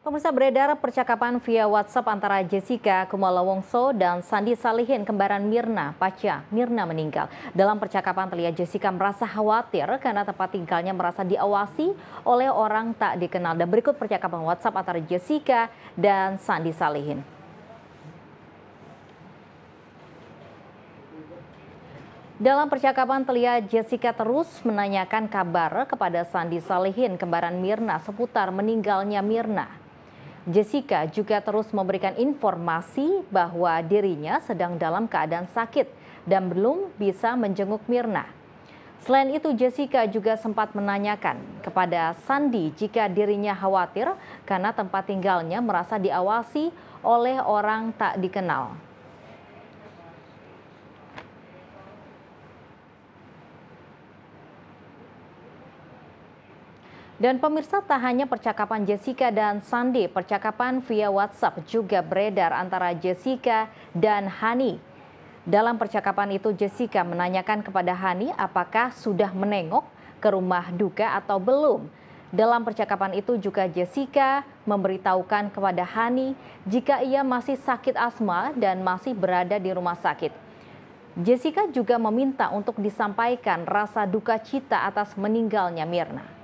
Pemirsa beredar percakapan via WhatsApp antara Jessica Kumala Wongso dan Sandi Salihin kembaran Mirna Paca. Mirna meninggal. Dalam percakapan terlihat Jessica merasa khawatir karena tempat tinggalnya merasa diawasi oleh orang tak dikenal. Dan berikut percakapan WhatsApp antara Jessica dan Sandi Salihin. Dalam percakapan terlihat Jessica terus menanyakan kabar kepada Sandi Salihin kembaran Mirna seputar meninggalnya Mirna. Jessica juga terus memberikan informasi bahwa dirinya sedang dalam keadaan sakit dan belum bisa menjenguk Mirna. Selain itu, Jessica juga sempat menanyakan kepada Sandi jika dirinya khawatir karena tempat tinggalnya merasa diawasi oleh orang tak dikenal. Dan pemirsa tak hanya percakapan Jessica dan Sandi, percakapan via WhatsApp juga beredar antara Jessica dan Hani. Dalam percakapan itu Jessica menanyakan kepada Hani apakah sudah menengok ke rumah duka atau belum. Dalam percakapan itu juga Jessica memberitahukan kepada Hani jika ia masih sakit asma dan masih berada di rumah sakit. Jessica juga meminta untuk disampaikan rasa duka cita atas meninggalnya Mirna.